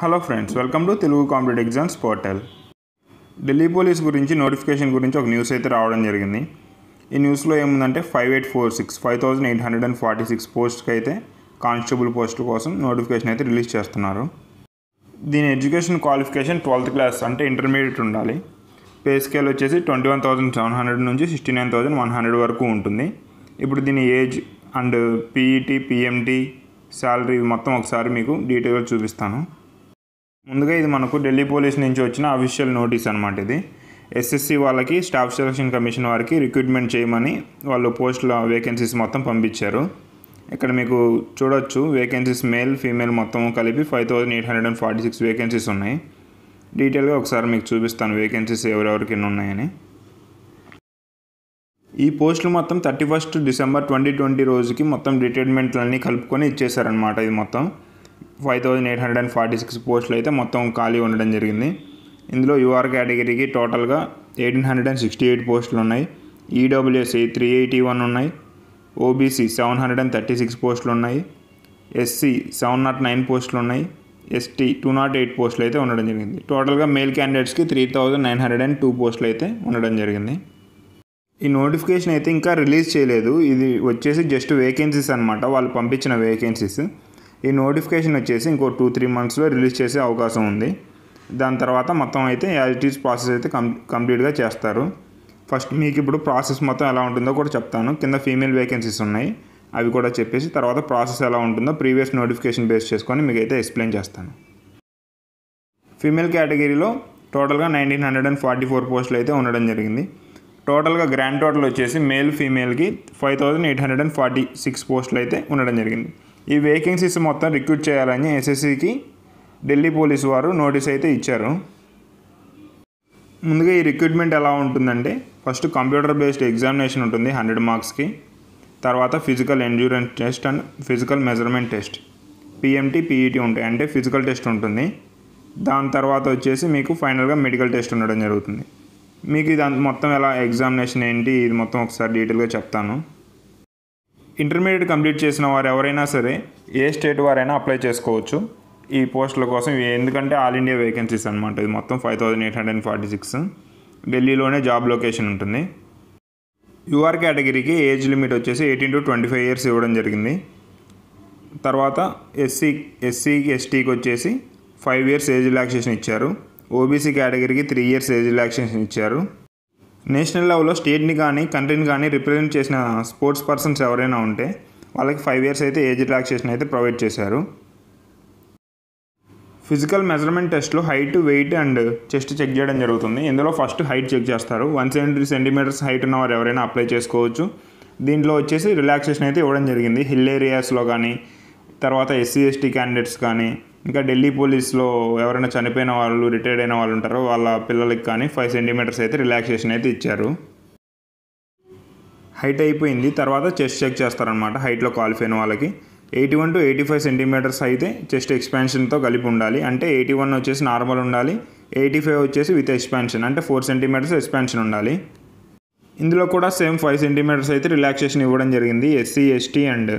hello friends welcome to Telugu competitive exams portal Delhi police గురించి notification గురించి ఒక న్యూస్ అయితే రావడం జరిగింది ఈ న్యూస్లో ఏముందంటే five eight four six five thousand eight hundred and forty six పోస్ట్కి అయితే కానిస్టేబుల్ పోస్ట్ కోసం నోటిఫికేషన్ అయితే రిలీజ్ చేస్తున్నారు దీని ఎడ్యుకేషన్ క్వాలిఫికేషన్ ట్వెల్త్ క్లాస్ అంటే ఇంటర్మీడియట్ ఉండాలి పే స్కేల్ వచ్చేసి twenty one thousand seven hundred నుంచి sixty nine thousand one hundred వరకు ఉంటుంది ఇప్పుడు దీని age and PET PMT salary మొత్తం ఒకసారి మీకు డీటెయిల్గా చూపిస్తాను ముందుగా ఇది మనకు ఢిల్లీ పోలీస్ నుంచి వచ్చిన అఫీషియల్ నోటీస్ అనమాట ఇది ఎస్ఎస్సి వాళ్ళకి స్టాఫ్ సెలక్షన్ కమిషన్ వారికి రిక్రూట్మెంట్ చేయమని వాళ్ళు పోస్టుల వేకెన్సీస్ మొత్తం పంపించారు ఇక్కడ మీకు చూడొచ్చు వేకెన్సీస్ మేల్ ఫీమేల్ మొత్తం కలిపి five thousand eight hundred and forty six vacancies ఉన్నాయి డీటెయిల్గా ఒకసారి మీకు చూపిస్తాను వేకెన్సీస్ ఎవరెవరికి ఉన్నాయని ఈ పోస్టులు మొత్తం thirty first December twenty twenty రోజుకి మొత్తం రిటైర్మెంట్లన్నీ కలుపుకొని ఇచ్చేసారనమాట ఇది మొత్తం five thousand eight hundred and forty six పోస్టులు అయితే మొత్తం ఖాళీ ఉండడం జరిగింది ఇందులో యూఆర్ కేటగిరీకి టోటల్గా eighteen hundred and sixty eight పోస్టులు ఉన్నాయి ఈడబ్ల్యూఎస్ఈ త్రీ ఎయిటీ వన్ ఉన్నాయి OBC seven hundred and thirty six పోస్టులు ఉన్నాయి ఎస్సీ సెవెన్ నాట్ నైన్ పోస్టులు ఉన్నాయి ఎస్టీ టూ నాట్ ఎయిట్ పోస్టులు అయితే ఉండడం జరిగింది టోటల్గా మేల్ క్యాండిడేట్స్కి three thousand nine hundred and two పోస్టులు అయితే ఉండడం జరిగింది ఈ నోటిఫికేషన్ అయితే ఇంకా రిలీజ్ చేయలేదు ఇది వచ్చేసి జస్ట్ వేకెన్సీస్ అనమాట వాళ్ళు పంపించిన వేకెన్సీస్ ఈ నోటిఫికేషన్ వచ్చేసి ఇంకో టూ త్రీ మంత్స్లో రిలీజ్ చేసే అవకాశం ఉంది దాని తర్వాత మొత్తం అయితే యాజ్ ఇట్ ఈజ్ ప్రాసెస్ అయితే కం కంప్లీట్గా చేస్తారు ఫస్ట్ మీకు ఇప్పుడు ప్రాసెస్ మొత్తం ఎలా ఉంటుందో కూడా చెప్తాను కింద ఫీమేల్ వేకెన్సీస్ ఉన్నాయి అవి కూడా చెప్పేసి తర్వాత ప్రాసెస్ ఎలా ఉంటుందో ప్రీవియస్ నోటిఫికేషన్ బేస్ చేసుకొని మీకు అయితే ఎక్స్ప్లెయిన్ చేస్తాను ఫీమేల్ కేటగిరీలో టోటల్గా nineteen hundred and forty four పోస్టులు అయితే ఉండడం జరిగింది టోటల్గా గ్రాండ్ టోటల్ వచ్చేసి మేల్ ఫీమేల్కి five thousand eight hundred and forty six పోస్టులు అయితే ఉండడం జరిగింది ఈ వేకెన్సీస్ మొత్తం రిక్రూట్ చేయాలని ఎస్ఎస్సికి ఢిల్లీ పోలీసు వారు నోటీస్ అయితే ఇచ్చారు ముందుగా ఈ రిక్రూట్మెంట్ ఎలా ఉంటుందంటే ఫస్ట్ కంప్యూటర్ బేస్డ్ ఎగ్జామినేషన్ ఉంటుంది హండ్రెడ్ మార్క్స్కి తర్వాత physical endurance test and physical measurement test PMT PET ఉంటాయి అంటే ఫిజికల్ టెస్ట్ ఉంటుంది దాని తర్వాత వచ్చేసి మీకు ఫైనల్గా మెడికల్ టెస్ట్ ఉండడం జరుగుతుంది మీకు ఇది మొత్తం ఎలా ఎగ్జామినేషన్ ఏంటి ఇది మొత్తం ఒకసారి డీటెయిల్గా చెప్తాను ఇంటర్మీడియట్ కంప్లీట్ చేసిన వారు ఎవరైనా సరే ఏ స్టేట్ వారైనా అప్లై చేసుకోవచ్చు ఈ పోస్టుల కోసం ఎందుకంటే ఆల్ ఇండియా వేకెన్సీస్ అనమాట ఇది మొత్తం five thousand eight hundred forty six ఢిల్లీలోనే జాబ్ లొకేషన్ ఉంటుంది యూఆర్ కేటగిరీకి ఏజ్ లిమిట్ వచ్చేసి eighteen to twenty five years ఇవ్వడం జరిగింది తర్వాత ఎస్సీ ఎస్సీ ఎస్టీకి వచ్చేసి ఫైవ్ ఇయర్స్ ఏజ్ రిలాక్సేషన్ ఇచ్చారు ఓబీసీ కేటగిరీకి త్రీ ఇయర్స్ ఏజ్ రిలాక్సేషన్ ఇచ్చారు నేషనల్ లెవెల్లో స్టేట్ని కానీ కంట్రీని కానీ రిప్రజెంట్ చేసిన స్పోర్ట్స్ పర్సన్స్ ఎవరైనా ఉంటే వాళ్ళకి ఫైవ్ ఇయర్స్ అయితే ఏజ్ రిలాక్సేషన్ అయితే ప్రొవైడ్ చేశారు ఫిజికల్ మెజర్మెంట్ టెస్ట్లో height weight and chest check చేయడం జరుగుతుంది ఇందులో ఫస్ట్ హైట్ చెక్ చేస్తారు వన్ సెవెంటీ సెంటీమీటర్స్ హైట్ ఉన్నవారు ఎవరైనా అప్లై చేసుకోవచ్చు దీంట్లో వచ్చేసి రిలాక్సేషన్ అయితే ఇవ్వడం జరిగింది హిల్ ఏరియాస్లో కానీ తర్వాత ఎస్సీ ఎస్టీ క్యాండిడేట్స్ కానీ ఇంకా ఢిల్లీ పోలీస్లో ఎవరైనా చనిపోయిన వాళ్ళు రిటైర్డ్ అయిన వాళ్ళు ఉంటారో వాళ్ళ పిల్లలకి కానీ ఫైవ్ సెంటీమీటర్స్ అయితే రిలాక్సేషన్ అయితే ఇచ్చారు హైట్ అయిపోయింది తర్వాత చెస్ట్ చెక్ చేస్తారనమాట హైట్లో క్వాలిఫైన వాళ్ళకి eighty one to eighty five centimetres అయితే చెస్ట్ ఎక్స్పాన్షన్తో కలిపి ఉండాలి అంటే ఎయిటీ వన్ వచ్చేసి నార్మల్ ఉండాలి ఎయిటీ ఫైవ్ వచ్చేసి విత్ ఎక్స్పాన్షన్ అంటే ఫోర్ సెంటీమీటర్స్ ఎక్స్పాన్షన్ ఉండాలి ఇందులో కూడా సేమ్ ఫైవ్ సెంటీమీటర్స్ అయితే రిలాక్సేషన్ ఇవ్వడం జరిగింది SC ST and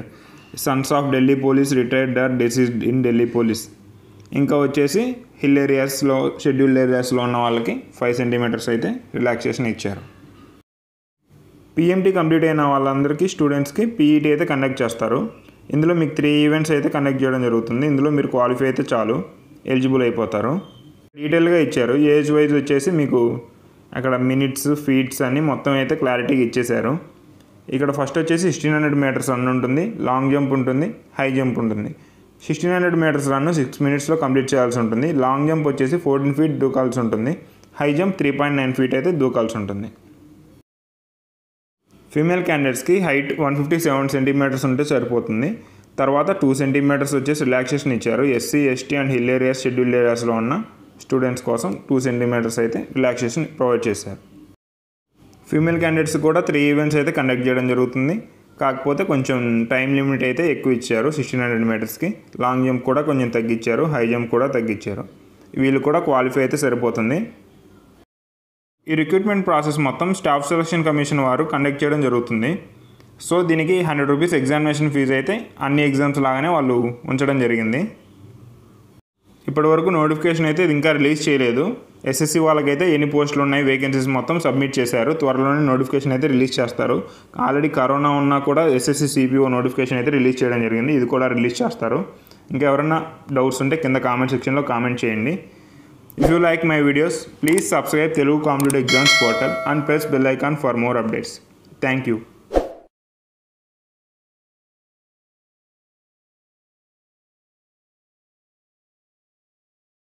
sons of Delhi police retired deceased in Delhi police ఇంకా వచ్చేసి హిల్ ఏరియాస్లో షెడ్యూల్డ్ ఏరియాస్లో ఉన్న వాళ్ళకి ఫైవ్ సెంటీమీటర్స్ అయితే రిలాక్సేషన్ ఇచ్చారు పిఎంటీ కంప్లీట్ అయిన వాళ్ళందరికీ స్టూడెంట్స్కి పీఈటీ e అయితే కండక్ట్ చేస్తారు ఇందులో మీకు త్రీ ఈవెంట్స్ అయితే కండక్ట్ చేయడం జరుగుతుంది ఇందులో మీరు క్వాలిఫై అయితే చాలు ఎలిజిబుల్ అయిపోతారు డీటెయిల్గా ఇచ్చారు ఏజ్ వైజ్ వచ్చేసి మీకు అక్కడ మినిట్స్ ఫీట్స్ అని మొత్తం అయితే క్లారిటీగా ఇచ్చేశారు ఇక్కడ ఫస్ట్ వచ్చేసి సిక్స్టీన్ హండ్రెడ్ మీటర్స్ రన్ ఉంటుంది లాంగ్ జంప్ ఉంటుంది హై జంప్ ఉంటుంది సిక్స్టీన్ హండ్రెడ్ మీటర్స్ రన్ను సిక్స్ మినిట్స్లో కంప్లీట్ చేయాల్సి ఉంటుంది లాంగ్ జంప్ వచ్చేసి ఫోర్టీన్ ఫీట్ దూకాల్సి ఉంటుంది high jump three point nine feet అయితే దూకాల్సి ఉంటుంది ఫీమేల్ క్యాండిడేట్స్కి height one fifty seven centimetres ఉంటే సరిపోతుంది తర్వాత టూ సెంటీమీటర్స్ వచ్చేసి రిలాక్సేషన్ ఇచ్చారు SC ST and hill areas schedule ఏరియాస్లో ఉన్న స్టూడెంట్స్ కోసం టూ సెంటీమీటర్స్ అయితే రిలాక్సేషన్ ప్రొవైడ్ చేశారు ఫీమేల్ క్యాండిడేట్స్ కూడా త్రీ ఈవెంట్స్ అయితే కండక్ట్ చేయడం జరుగుతుంది కాకపోతే కొంచెం టైం లిమిట్ అయితే ఎక్కువ ఇచ్చారు సిక్స్టీన్ హండ్రెడ్ మీటర్స్కి లాంగ్ జంప్ కూడా కొంచెం తగ్గించారు హై జంప్ కూడా తగ్గించారు వీళ్ళు కూడా క్వాలిఫై అయితే సరిపోతుంది ఈ రిక్రూట్మెంట్ ప్రాసెస్ మొత్తం స్టాఫ్ సెలక్షన్ కమిషన్ వారు కండక్ట్ చేయడం జరుగుతుంది సో దీనికి హండ్రెడ్ రూపీస్ ఎగ్జామినేషన్ ఫీజు అయితే అన్ని ఎగ్జామ్స్ లాగానే వాళ్ళు ఉంచడం జరిగింది ఇప్పటివరకు నోటిఫికేషన్ అయితే ఇది ఇంకా రిలీజ్ చేయలేదు ఎస్ఎస్సి వాళ్ళకైతే ఎన్ని పోస్టులు ఉన్నాయి వేకెన్సీస్ మొత్తం సబ్మిట్ చేశారు త్వరలోనే నోటిఫికేషన్ అయితే రిలీజ్ చేస్తారు ఆల్రెడీ కరోనా ఉన్నా కూడా ఎస్ఎస్సి సిపిఓ నోటిఫికేషన్ అయితే రిలీజ్ చేయడం జరిగింది ఇది కూడా రిలీజ్ చేస్తారు ఇంకా ఎవరైనా డౌట్స్ ఉంటే కింద కామెంట్ సెక్షన్లో కామెంట్ చేయండి if you like my videos please subscribe Telugu competitive exams portal and press bell icon for more updates thank you